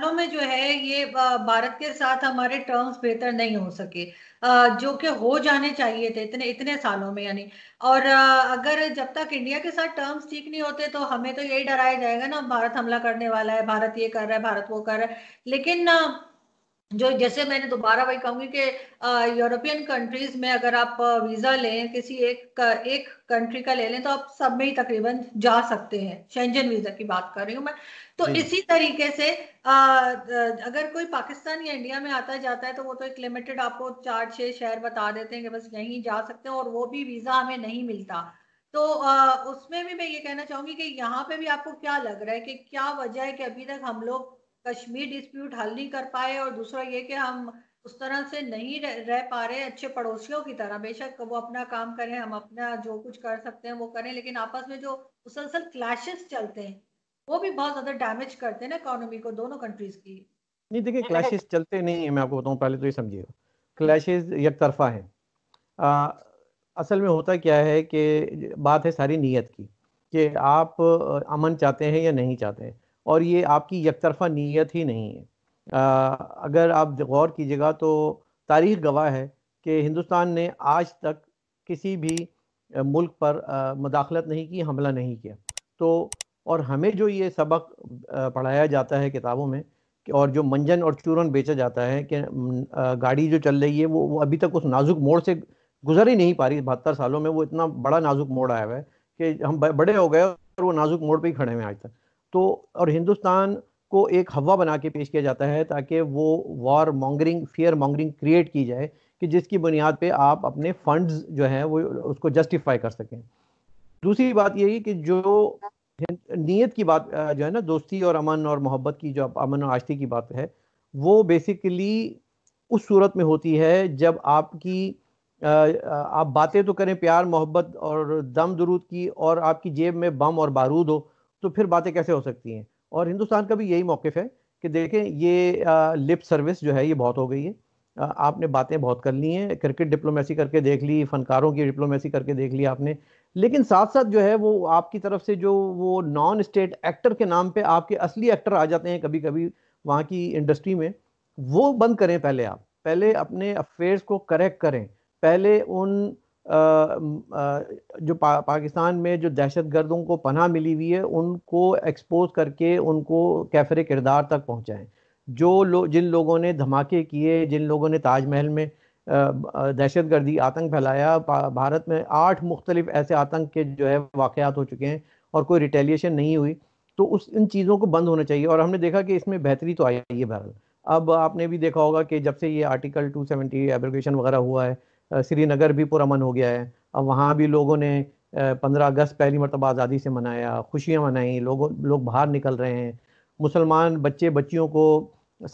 मामलों में जो है ये भारत के साथ हमारे टर्म्स बेहतर नहीं हो सके जो कि हो जाने चाहिए थे इतने इतने सालों में यानी और अगर जब तक इंडिया के साथ टर्म्स ठीक नहीं होते तो हमें तो यही डराया जाएगा ना भारत हमला करने वाला है भारत ये कर रहा है भारत वो कर रहा है लेकिन जो जैसे मैंने दोबारा वही कहूंगी कि यूरोपियन कंट्रीज में अगर आप वीजा लें किसी एक एक कंट्री का ले लें तो आप सब में ही तकरीबन जा सकते हैं शेंजन वीजा की बात कर रही हूँ मैं तो इसी तरीके से आ, अगर कोई पाकिस्तान या इंडिया में आता जाता है तो वो तो एक लिमिटेड आपको चार छह शहर बता देते हैं कि बस यहीं जा सकते हैं और वो भी वीजा हमें नहीं मिलता तो आ, उसमें भी मैं ये कहना चाहूंगी कि यहाँ पे भी आपको क्या लग रहा है कि क्या वजह है कि अभी तक हम लोग कश्मीर डिस्प्यूट हल नहीं कर पाए और दूसरा ये कि हम उस तरह से नहीं रह, पा रहे अच्छे पड़ोसियों की तरह बेशक वो अपना काम करें हम अपना जो कुछ कर सकते हैं वो करें लेकिन आपस में जो मुसलसल क्लैशेस चलते हैं वो भी बहुत ज्यादा डैमेज करते हैं ना इकोनॉमी को दोनों कंट्रीज की नहीं देखिए क्लैशेस चलते नहीं है मैं आपको बताऊँ पहले तो ये समझिएगा क्लैशेस एक तरफा है आ, असल में होता क्या है कि बात है सारी नीयत की कि आप अमन चाहते हैं या नहीं चाहते हैं और ये आपकी एक तरफा नीयत ही नहीं है आ, अगर आप गौर कीजिएगा तो तारीख गवाह है कि हिंदुस्तान ने आज तक किसी भी मुल्क पर मुदाखलत नहीं की हमला नहीं किया तो और हमें जो ये सबक पढ़ाया जाता है किताबों में और जो मंजन और चूरन बेचा जाता है कि गाड़ी जो चल रही है वो वो अभी तक उस नाजुक मोड़ से गुजर ही नहीं पा रही बहत्तर सालों में वो इतना बड़ा नाजुक मोड़ आया हुआ है कि हम बड़े हो गए और वो नाजुक मोड़ पर ही खड़े हैं आज तक तो और हिंदुस्तान को एक हवा बना के पेश किया जाता है ताकि वो war mongering fear mongering create की जाए कि जिसकी बुनियाद पे आप अपने फंड्स जो हैं वो उसको जस्टिफाई कर सकें दूसरी बात यही कि जो नीयत की बात जो है ना दोस्ती और अमन और मोहब्बत की जो अमन और आश्ती की बात है वो बेसिकली उस सूरत में होती है जब आपकी आप बातें तो करें प्यार मोहब्बत और दम दरूद की और आपकी जेब में बम और बारूद हो तो फिर बातें कैसे हो सकती हैं और हिंदुस्तान का भी यही मौकफ़ है कि देखें ये आ, लिप सर्विस जो है ये बहुत हो गई है आ, आपने बातें बहुत कर ली हैं क्रिकेट डिप्लोमेसी करके देख ली फनकारों की डिप्लोमेसी करके देख ली आपने लेकिन साथ साथ जो है वो आपकी तरफ से जो वो नॉन स्टेट एक्टर के नाम पे आपके असली एक्टर आ जाते हैं कभी कभी वहाँ की इंडस्ट्री में वो बंद करें पहले आप पहले अपने अफेयर्स को करेक्ट करें पहले उन जो पा, पाकिस्तान में जो दहशत गर्दों को पनाह मिली हुई है उनको एक्सपोज करके उनको कैफरे किरदार तक पहुँचाएँ जो लोग जिन लोगों ने धमाके किए जिन लोगों ने ताजमहल में दहशत गर्दी आतंक फैलाया भारत में आठ मुख्तलिफ ऐसे आतंक के जो है वाक़ात हो चुके हैं और कोई रिटेलिएशन नहीं हुई तो उस इन चीज़ों को बंद होना चाहिए और हमने देखा कि इसमें बेहतरी तो आई है बहरहाल अब आपने भी देखा होगा कि जब से ये आर्टिकल 270 सेवेंटी एब्रोगेशन वगैरह हुआ है श्रीनगर भी पुरमन हो गया है अब वहाँ भी लोगों ने पंद्रह अगस्त पहली मरतबा आज़ादी से मनाया खुशियाँ मनाई लोगों लोग बाहर निकल रहे हैं मुसलमान बच्चे बच्चियों को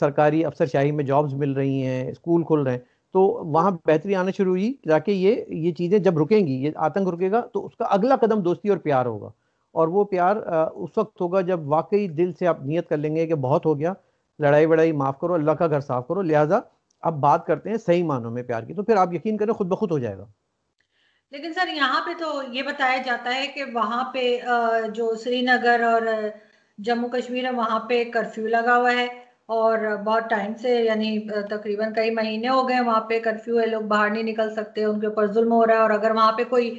सरकारी अफसरशाही में जॉब्स मिल रही हैं स्कूल खुल रहे हैं तो वहाँ बेहतरी आना शुरू हुई ताकि ये ये चीज़ें जब रुकेंगी ये आतंक रुकेगा तो उसका अगला कदम दोस्ती और प्यार होगा और वो प्यार उस वक्त होगा जब वाकई दिल से आप नियत कर लेंगे कि बहुत हो गया लड़ाई वड़ाई माफ़ करो अल्लाह का घर साफ करो लिहाजा अब बात करते हैं सही मानों में प्यार की तो फिर आप यकीन करें खुद बखुद हो जाएगा लेकिन सर यहाँ पे तो ये बताया जाता है कि वहाँ पे जो श्रीनगर और जम्मू कश्मीर है वहाँ पे कर्फ्यू लगा हुआ है और बहुत टाइम से यानी तकरीबन कई महीने हो गए वहाँ पे कर्फ्यू है लोग बाहर नहीं निकल सकते उनके ऊपर जुल्म हो रहा है और अगर वहाँ पे कोई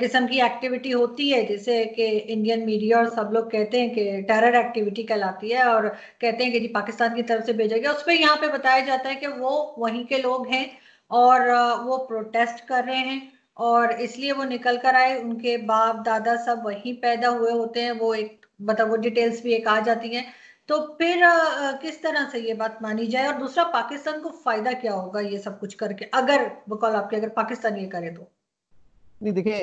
किस्म की एक्टिविटी होती है जैसे कि इंडियन मीडिया और सब लोग कहते हैं कि टेरर एक्टिविटी कहलाती है और कहते हैं कि जी पाकिस्तान की तरफ से भेजा गया उस पर यहाँ पे बताया जाता है कि वो वहीं के लोग हैं और वो प्रोटेस्ट कर रहे हैं और इसलिए वो निकल कर आए उनके बाप दादा सब वहीं पैदा हुए होते हैं वो एक मतलब वो डिटेल्स भी एक आ जाती हैं तो फिर आ, किस तरह से ये बात मानी जाए और दूसरा पाकिस्तान को फायदा क्या होगा ये सब कुछ करके अगर बकौल आपके अगर पाकिस्तान ये करे तो नहीं देखिए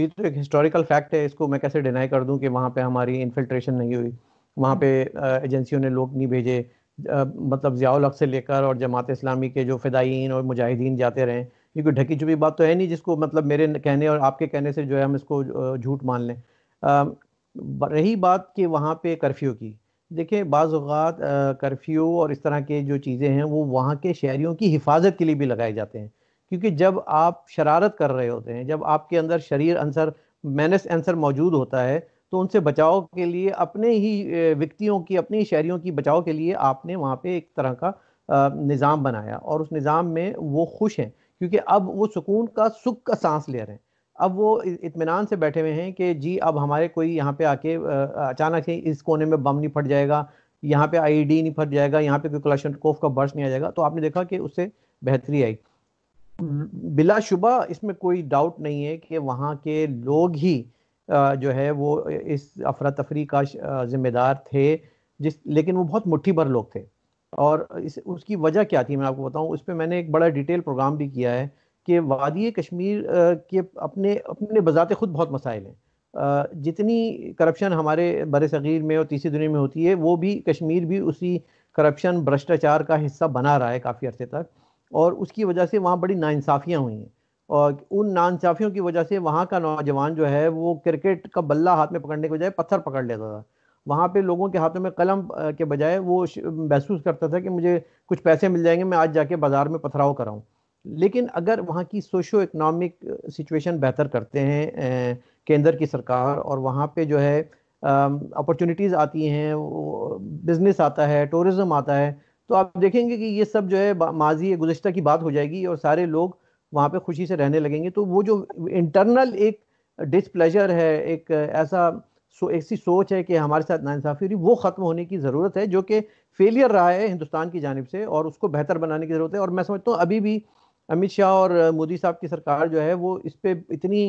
ये तो एक हिस्टोरिकल फैक्ट है इसको मैं कैसे डिनाई कर दूं कि वहाँ पे हमारी इन्फिल्ट्रेशन नहीं हुई वहाँ पे एजेंसियों ने लोग नहीं भेजे मतलब ज़ियाउल से लेकर और जमात इस्लामी के जो फ़िदाइन और मुजाहिदीन जाते रहें क्योंकि ढकी छुपी बात तो है नहीं जिसको मतलब मेरे कहने और आपके कहने से जो है हम इसको झूठ मान लें रही बात कि वहाँ पे कर्फ्यू की देखिए बाज़ात कर्फ्यू और इस तरह के जो चीज़ें हैं वो वहाँ के शहरीों की हिफाजत के लिए भी लगाए जाते हैं क्योंकि जब आप शरारत कर रहे होते हैं जब आपके अंदर शरीर अंसर मैनस आंसर मौजूद होता है तो उनसे बचाव के लिए अपने ही व्यक्तियों की अपने ही शहरीों की बचाव के लिए आपने वहाँ पे एक तरह का निज़ाम बनाया और उस निज़ाम में वो खुश हैं क्योंकि अब वो सुकून का सुख का सांस ले रहे हैं अब वो इतमान से बैठे हुए हैं कि जी अब हमारे कोई यहाँ पे आके अचानक से इस कोने में बम नहीं फट जाएगा यहाँ पे आईडी e नहीं फट जाएगा यहाँ पे कोई कोफ का बर्स नहीं आ जाएगा तो आपने देखा कि उससे बेहतरी आई बिलाशुबा इसमें कोई डाउट नहीं है कि वहाँ के लोग ही जो है वो इस अफरा तफरी का जिम्मेदार थे जिस लेकिन वो बहुत मुट्ठी भर लोग थे और इस उसकी वजह क्या थी मैं आपको बताऊँ उस पर मैंने एक बड़ा डिटेल प्रोग्राम भी किया है कि वादी कश्मीर के अपने अपने बजात खुद बहुत मसाइल हैं जितनी करप्शन हमारे बर सग़ीर में और तीसरी दुनिया में होती है वो भी कश्मीर भी उसी करप्शन भ्रष्टाचार का हिस्सा बना रहा है काफ़ी अरसे तक और उसकी वजह से वहाँ बड़ी नाानसाफ़ियाँ हुई हैं और उन नाानसाफ़ियों की वजह से वहाँ का नौजवान जो है वो क्रिकेट का बल्ला हाथ में पकड़ने के बजाय पत्थर पकड़ लेता था वहाँ पे लोगों के हाथों में कलम के बजाय वो महसूस करता था कि मुझे कुछ पैसे मिल जाएंगे मैं आज जाके बाज़ार में पथराव कराऊँ लेकिन अगर वहाँ की सोशो इकनॉमिक सिचुएशन बेहतर करते हैं uh, केंद्र की सरकार और वहाँ पे जो है अपॉर्चुनिटीज़ um, आती हैं बिजनेस आता है टूरिज़्म आता है तो आप देखेंगे कि ये सब जो है माजी गुजशत की बात हो जाएगी और सारे लोग वहाँ पे खुशी से रहने लगेंगे तो वो जो इंटरनल एक डिसप्लेजर है एक uh, ऐसा सो ऐसी सोच है कि हमारे साथ नाानसाफ़ी हुई वो ख़त्म होने की ज़रूरत है जो कि फेलियर रहा है हिंदुस्तान की जानब से और उसको बेहतर बनाने की ज़रूरत है और मैं समझता हूँ अभी भी अमित शाह और मोदी साहब की सरकार जो है वो इस पर इतनी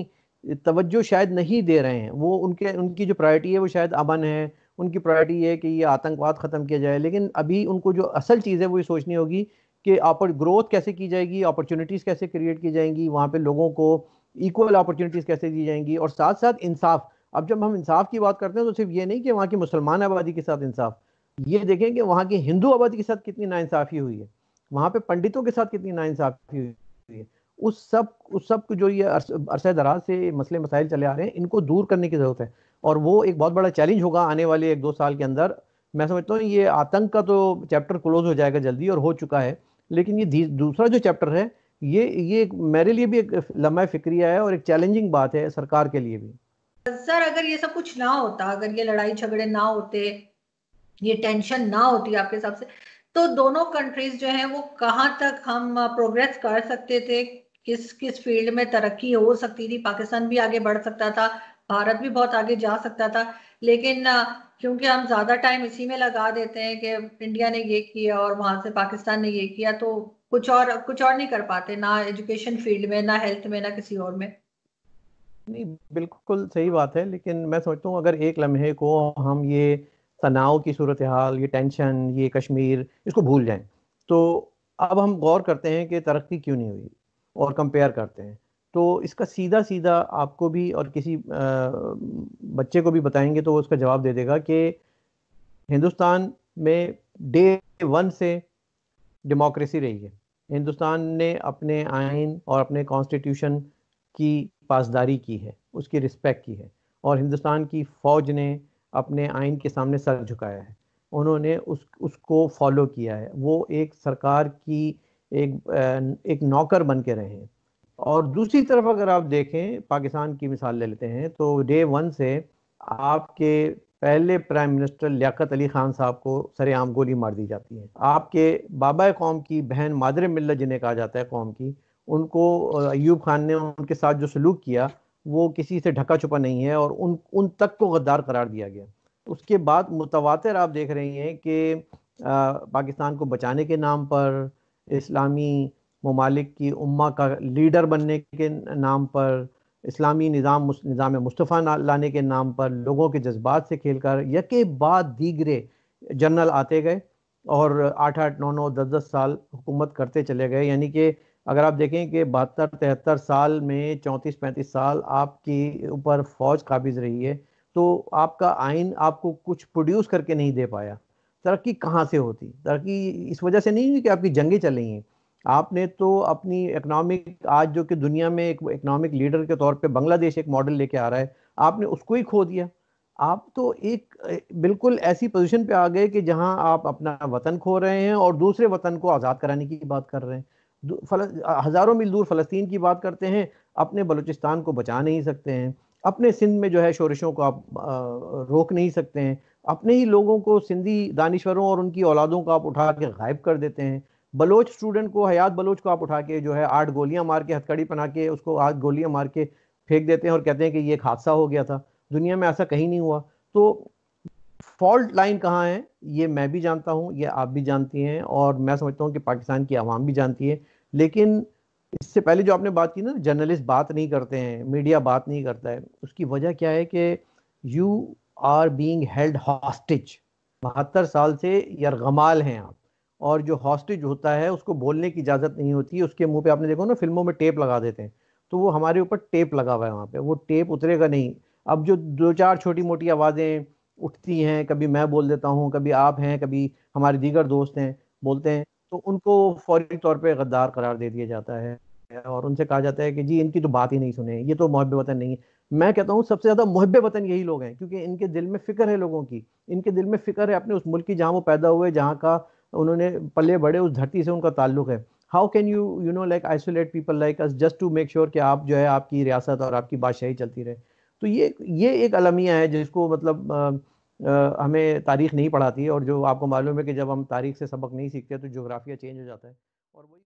तवज्जो शायद नहीं दे रहे हैं वो उनके उनकी जो प्रायोरिटी है वो शायद अमन है उनकी प्रायोरिटी है कि ये आतंकवाद ख़त्म किया जाए लेकिन अभी उनको जो असल चीज़ है वो ये सोचनी होगी कि आप ग्रोथ कैसे की जाएगी अपॉर्चुनिटीज़ कैसे क्रिएट की जाएंगी वहाँ पर लोगों को इक्वल अपॉर्चुनिटीज़ कैसे दी जाएंगी और साथ साथ इंसाफ अब जब हम इंसाफ की बात करते हैं तो सिर्फ ये नहीं कि वहाँ की मुसलमान आबादी के साथ इंसाफ ये देखें कि वहाँ की हिंदू आबादी के साथ कितनी नाइंसाफ़ी हुई है वहां पे पंडितों के साथ कितनी नाइंसाफी हुई है उस सब उस सब जो ये अरसे दराज से मसले मसाइल चले आ रहे हैं इनको दूर करने की ज़रूरत है और वो एक बहुत बड़ा चैलेंज होगा आने वाले एक दो साल के अंदर मैं समझता हूँ ये आतंक का तो चैप्टर क्लोज हो जाएगा जल्दी और हो चुका है लेकिन ये दूसरा जो चैप्टर है ये ये मेरे लिए भी एक लम्बा फिक्रिया है और एक चैलेंजिंग बात है सरकार के लिए भी सर अगर ये सब कुछ ना होता अगर ये लड़ाई झगड़े ना होते ये टेंशन ना होती आपके हिसाब से तो दोनों कंट्रीज जो है वो कहाँ तक हम प्रोग्रेस कर सकते थे किस किस फील्ड में तरक्की हो सकती थी पाकिस्तान भी आगे बढ़ सकता था भारत भी बहुत आगे जा सकता था लेकिन क्योंकि हम ज़्यादा टाइम इसी में लगा देते हैं कि इंडिया ने ये किया और वहां से पाकिस्तान ने ये किया तो कुछ और कुछ और नहीं कर पाते ना एजुकेशन फील्ड में ना हेल्थ में ना किसी और में नहीं बिल्कुल सही बात है लेकिन मैं सोचता हूँ अगर एक लम्हे को हम ये तनाव की सूरत हाल ये टेंशन ये कश्मीर इसको भूल जाएं तो अब हम गौर करते हैं कि तरक्की क्यों नहीं हुई और कंपेयर करते हैं तो इसका सीधा सीधा आपको भी और किसी बच्चे को भी बताएंगे तो वो उसका जवाब दे देगा कि हिंदुस्तान में डे वन से डेमोक्रेसी रही है हिंदुस्तान ने अपने आइन और अपने कॉन्स्टिट्यूशन की पासदारी की है उसकी रिस्पेक्ट की है और हिंदुस्तान की फ़ौज ने अपने आइन के सामने सर झुकाया है उन्होंने उस उसको फॉलो किया है वो एक सरकार की एक एक नौकर बन के रहे हैं और दूसरी तरफ अगर आप देखें पाकिस्तान की मिसाल ले लेते हैं तो डे वन से आपके पहले प्राइम मिनिस्टर लियाकत अली खान साहब को सरेआम गोली मार दी जाती है आपके बाबा कौम की बहन मादर मिल्ल जिन्हें कहा जाता है कौम की उनको अयूब खान ने उनके साथ जो सलूक किया वो किसी से ढका छुपा नहीं है और उन उन तक को गद्दार करार दिया गया तो उसके बाद मुतवातर आप देख रहे हैं कि पाकिस्तान को बचाने के नाम पर इस्लामी ममालिक की उम्मा का लीडर बनने के नाम पर इस्लामी निज़ाम निज़ाम मुस्तफ़ा लाने के नाम पर लोगों के जज्बात से खेल कर यके बाद दीगरे जनरल आते गए और आठ आठ नौ नौ दस दस साल हुकूमत करते चले गए यानी कि अगर आप देखें कि बहत्तर तिहत्तर साल में चौंतीस पैंतीस साल आपकी ऊपर फौज काबिज रही है तो आपका आइन आपको कुछ प्रोड्यूस करके नहीं दे पाया तरक्की कहाँ से होती तरक्की इस वजह से नहीं हुई कि आपकी जंगें चल रही हैं आपने तो अपनी इकनॉमिक आज जो कि दुनिया में एक इकनॉमिक लीडर के तौर पे बांग्लादेश एक मॉडल लेके आ रहा है आपने उसको ही खो दिया आप तो एक बिल्कुल ऐसी पोजीशन पे आ गए कि जहां आप अपना वतन खो रहे हैं और दूसरे वतन को आज़ाद कराने की बात कर रहे हैं हज़ारों मील दूर फ़लस्तीन की बात करते हैं अपने बलूचिस्तान को बचा नहीं सकते हैं अपने सिंध में जो है शोरशों को आप रोक नहीं सकते हैं अपने ही लोगों को सिंधी दानश्वरों और उनकी औलादों को आप उठा के गायब कर देते हैं बलोच स्टूडेंट को हयात बलोच को आप उठा के जो है आठ गोलियां मार के हथकड़ी पहना के उसको आठ गोलियां मार के फेंक देते हैं और कहते हैं कि ये एक हादसा हो गया था दुनिया में ऐसा कहीं नहीं हुआ तो फॉल्ट लाइन कहाँ है ये मैं भी जानता हूँ ये आप भी जानती हैं और मैं समझता हूँ कि पाकिस्तान की आवाम भी जानती है लेकिन इससे पहले जो आपने बात की ना जर्नलिस्ट बात नहीं करते हैं मीडिया बात नहीं करता है उसकी वजह क्या है कि you are being held hostage बहत्तर साल से यरगमाल हैं आप और जो हॉस्टिज होता है उसको बोलने की इजाज़त नहीं होती है उसके मुंह पे आपने देखो ना फिल्मों में टेप लगा देते हैं तो वो हमारे ऊपर टेप लगा हुआ है वहाँ पे वो टेप उतरेगा नहीं अब जो दो चार छोटी मोटी आवाज़ें उठती हैं कभी मैं बोल देता हूँ कभी आप हैं कभी हमारे दीगर दोस्त हैं बोलते हैं तो उनको फौरी तौर पे गद्दार करार दे दिया जाता है और उनसे कहा जाता है कि जी इनकी तो बात ही नहीं सुने ये तो महब वतन नहीं है मैं कहता हूँ सबसे ज़्यादा महब वतन यही लोग हैं क्योंकि इनके दिल में फ़िक्र है लोगों की इनके दिल में फ़िक्र है अपने उस मुल्क की जहाँ वो पैदा हुए जहाँ का उन्होंने पले बड़े उस धरती से उनका ताल्लुक है how can you you know like isolate people like us just to make sure कि आप जो है आपकी रियासत और आपकी बादशाही चलती रहे तो ये ये एक अलमिया है जिसको मतलब हमें तारीख नहीं पढ़ाती है और जो आपको मालूम है कि जब हम तारीख से सबक नहीं सीखते तो जोग्राफिया चेंज हो जाता है और वही